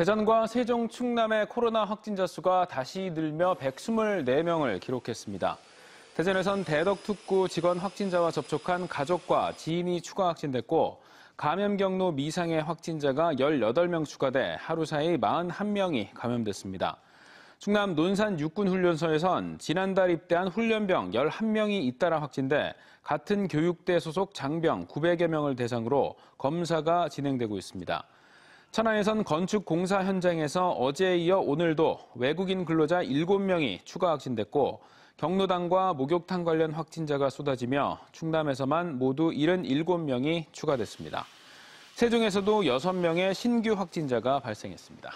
대전과 세종 충남의 코로나 확진자 수가 다시 늘며 124명을 기록했습니다. 대전에선 대덕특구 직원 확진자와 접촉한 가족과 지인이 추가 확진됐고 감염 경로 미상의 확진자가 18명 추가돼 하루 사이 41명이 감염됐습니다. 충남 논산 육군훈련소에선 지난달 입대한 훈련병 11명이 잇따라 확진돼 같은 교육대 소속 장병 900여 명을 대상으로 검사가 진행되고 있습니다. 천안에선 건축 공사 현장에서 어제에 이어 오늘도 외국인 근로자 7명이 추가 확진됐고 경로당과 목욕탕 관련 확진자가 쏟아지며 충남에서만 모두 77명이 추가됐습니다. 세종에서도 6명의 신규 확진자가 발생했습니다.